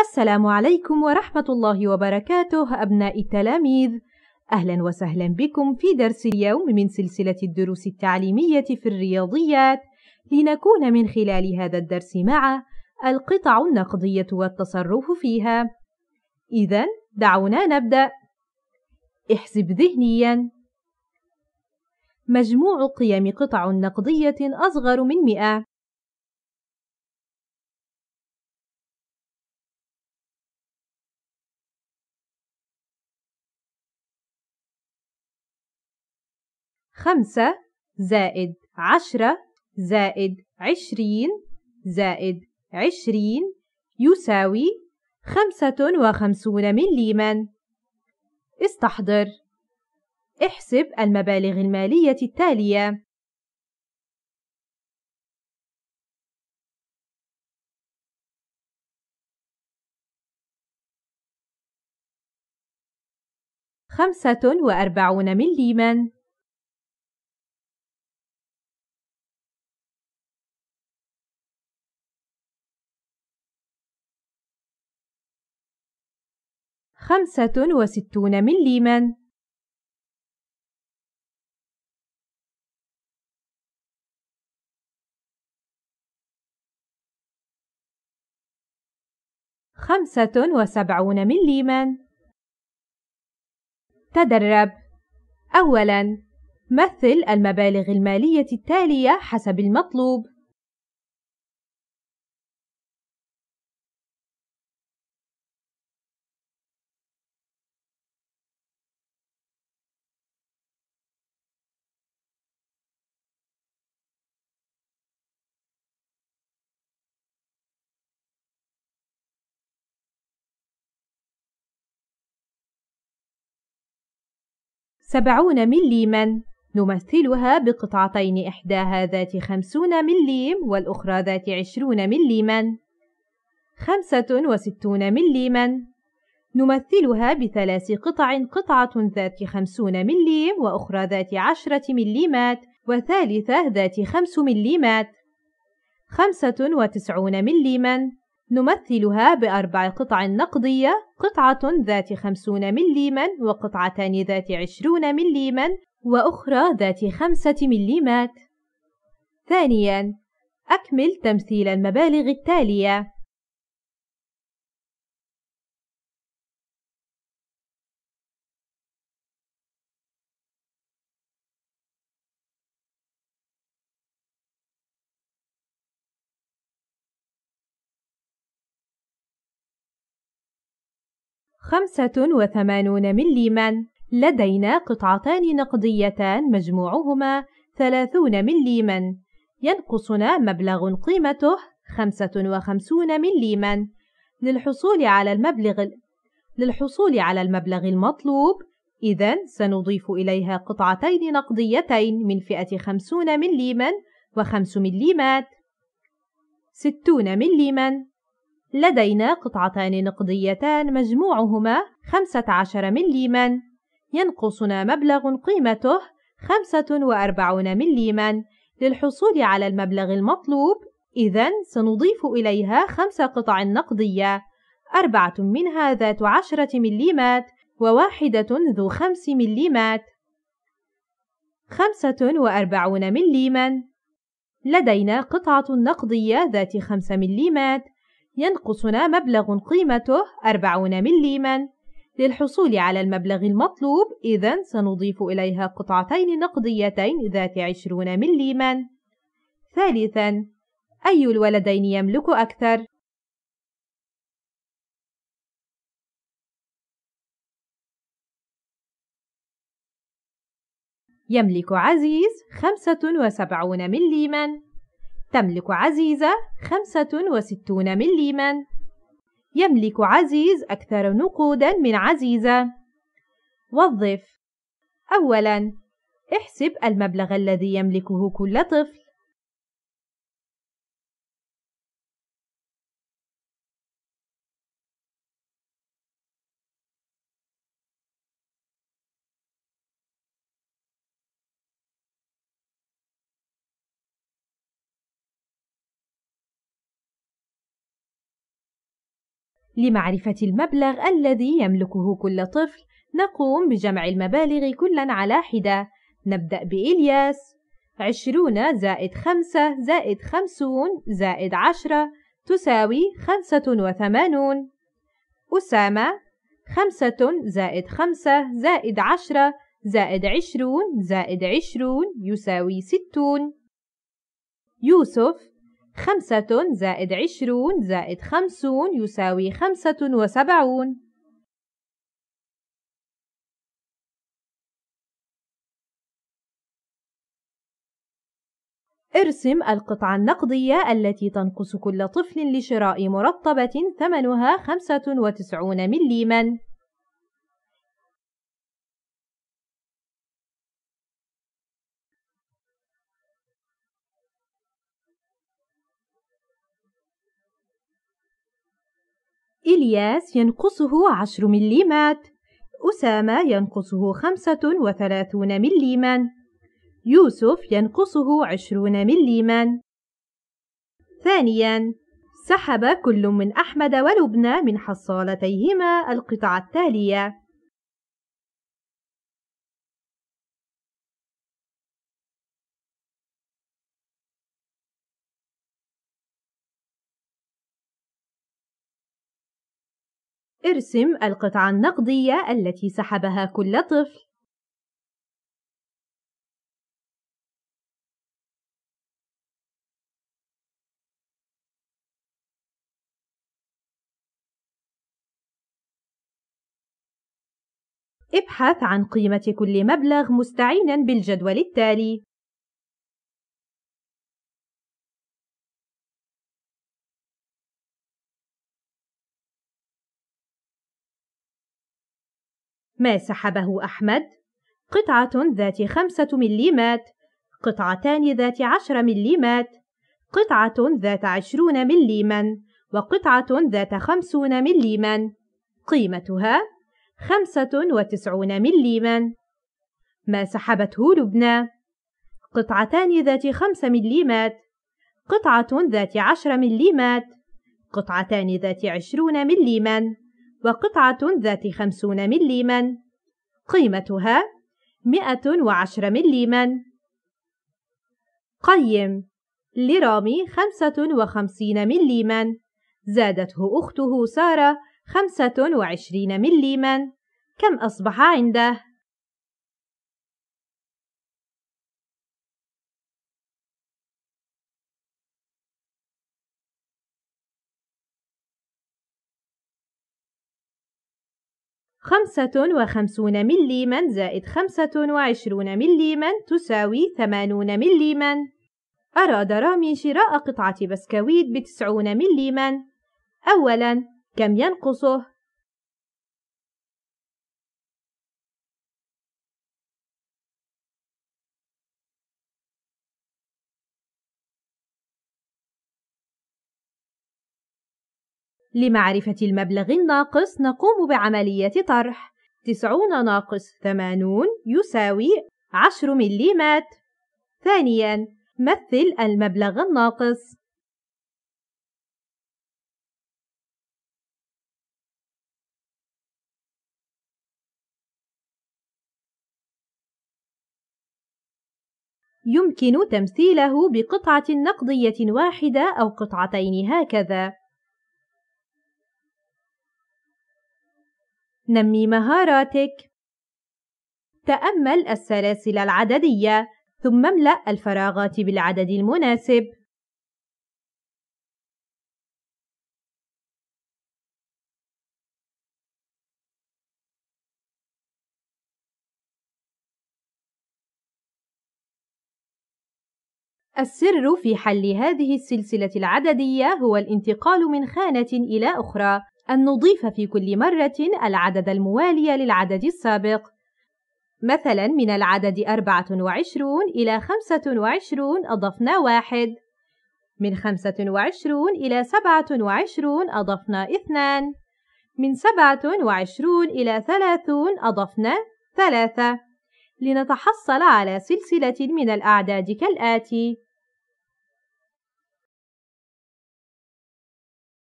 السلام عليكم ورحمة الله وبركاته أبناء التلاميذ أهلا وسهلا بكم في درس اليوم من سلسلة الدروس التعليمية في الرياضيات لنكون من خلال هذا الدرس مع القطع النقدية والتصرف فيها إذا دعونا نبدأ احسب ذهنيا مجموع قيم قطع نقدية أصغر من 100 خمسة زائد عشرة زائد عشرين زائد عشرين يساوي خمسة وخمسون مليما استحضر احسب المبالغ المالية التالية خمسة وأربعون مليما خمسة وستون مليما خمسة وسبعون مليما تدرب أولا مثل المبالغ المالية التالية حسب المطلوب سبعون مليما نمثلها بقطعتين إحداها ذات خمسون مليم والأخرى ذات عشرون مليما خمسة وستون مليما نمثلها بثلاث قطع قطعة ذات خمسون مليم وأخرى ذات عشرة مليمات وثالثة ذات خمس مليمات خمسة وتسعون مليما نمثلها بأربع قطع نقدية قطعة ذات خمسون مليما وقطعتان ذات عشرون مليما وأخرى ذات خمسة مليمات ثانيا أكمل تمثيل المبالغ التالية 85 مليما لدينا قطعتان نقديتان مجموعهما 30 مليما ينقصنا مبلغ قيمته 55 مليما للحصول على المبلغ للحصول على المبلغ المطلوب إذا سنضيف إليها قطعتين نقديتين من فئة 50 مليما و 5 مليمات 60 مليمًا لدينا قطعتان نقديتان مجموعهما 15 مليما ينقصنا مبلغ قيمته 45 مليما للحصول على المبلغ المطلوب إذا سنضيف إليها خمس قطع نقدية أربعة منها ذات عشرة مليمات وواحدة ذو خمس مليمات خمسة وأربعون مليما لدينا قطعة نقدية ذات خمس مليمات ينقصنا مبلغ قيمته 40 مليما للحصول على المبلغ المطلوب إذا سنضيف إليها قطعتين نقديتين ذات 20 مليما ثالثا أي الولدين يملك أكثر؟ يملك عزيز 75 مليما تملك عزيزة 65 مليما يملك عزيز أكثر نقودا من عزيزة وظف أولا احسب المبلغ الذي يملكه كل طفل لمعرفة المبلغ الذي يملكه كل طفل نقوم بجمع المبالغ كلا على حدة نبدأ بإلياس عشرون زائد خمسة زائد خمسون زائد عشرة تساوي خمسة وثمانون أسامة خمسة زائد خمسة زائد عشرة زائد عشرون زائد عشرون يساوي ستون يوسف خمسة زائد عشرون زائد خمسون يساوي خمسة وسبعون ارسم القطعة النقدية التي تنقص كل طفل لشراء مرطبة ثمنها خمسة وتسعون مليما إلياس ينقصه عشر مليمات أسامة ينقصه خمسة وثلاثون مليما يوسف ينقصه عشرون مليما ثانيا سحب كل من أحمد ولبنى من حصالتيهما القطعة التالية ارسم القطعة النقدية التي سحبها كل طفل ابحث عن قيمة كل مبلغ مستعينا بالجدول التالي ما سحبه أحمد قطعة ذات خمسة مليمات قطعتان ذات عشر مليمات قطعة ذات عشرون مليما وقطعة ذات خمسون مليما قيمتها خمسة وتسعون مليما ما سحبته لبنى قطعتان ذات خمس مليمات قطعة ذات عشر مليمات قطعتان ذات عشرون مليما وقطعة ذات خمسون مليما قيمتها مئة وعشر مليما قيم لرامي خمسة وخمسين مليما زادته أخته سارة خمسة وعشرين مليما كم أصبح عنده؟ خمسة وخمسون مليما زائد خمسة وعشرون مليما تساوي ثمانون مليما أراد رامي شراء قطعة بسكويت بتسعون مليما أولا كم ينقصه؟ لمعرفة المبلغ الناقص نقوم بعملية طرح 90 ناقص 80 يساوي 10 مليمات ثانياً مثل المبلغ الناقص يمكن تمثيله بقطعة نقدية واحدة أو قطعتين هكذا نمي مهاراتك تأمل السلاسل العددية ثم املأ الفراغات بالعدد المناسب السر في حل هذه السلسلة العددية هو الانتقال من خانة إلى أخرى أن نضيف في كل مرة العدد الموالي للعدد السابق مثلا من العدد 24 إلى 25 أضفنا واحد من 25 إلى 27 أضفنا اثنان من 27 إلى 30 أضفنا ثلاثة لنتحصل على سلسلة من الأعداد كالآتي